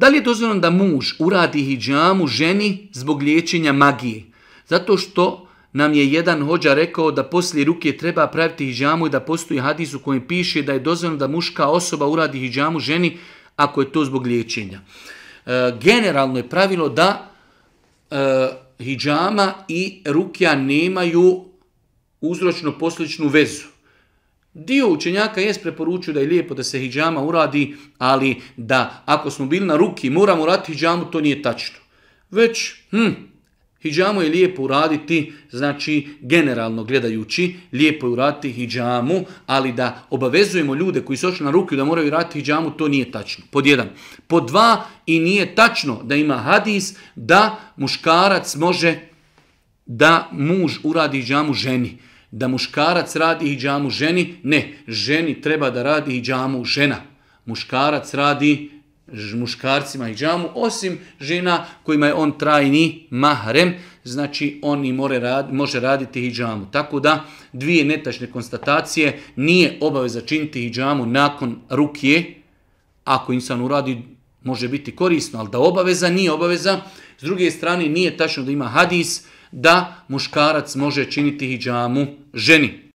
Da li je dozvoljeno da muž uradi hijjamu ženi zbog liječenja magije? Zato što nam je jedan hođa rekao da poslije ruke treba praviti hijjamu i da postoji hadis u kojem piše da je dozvoljeno da muška osoba uradi hijjamu ženi ako je to zbog liječenja. E, generalno je pravilo da e, i rukja nemaju uzročno posličnu vezu. Dio učenjaka jest preporučio da je lijepo da se hijjama uradi, ali da ako smo bili na ruki moramo uraditi hijjamu, to nije tačno. Već, hm, hijjamu je lijepo uraditi, znači generalno gledajući, lijepo je uraditi hijjamu, ali da obavezujemo ljude koji su ošli na ruki da moraju raditi hijjamu, to nije tačno. Pod jedan. Pod dva, i nije tačno da ima hadis da muškarac može da muž uradi hijjamu ženi da muškarac radi džamu ženi, ne, ženi treba da radi džamu žena. Muškarac radi muškarcima džamu osim žena kojima je on trajni mahrem, znači on i može raditi džamu Tako da dvije netačne konstatacije nije obaveza činiti džamu nakon rukije, ako insan uradi može biti korisno, ali da obaveza nije obaveza. S druge strane nije tačno da ima hadis, da muškarac može činiti hijjamu ženi.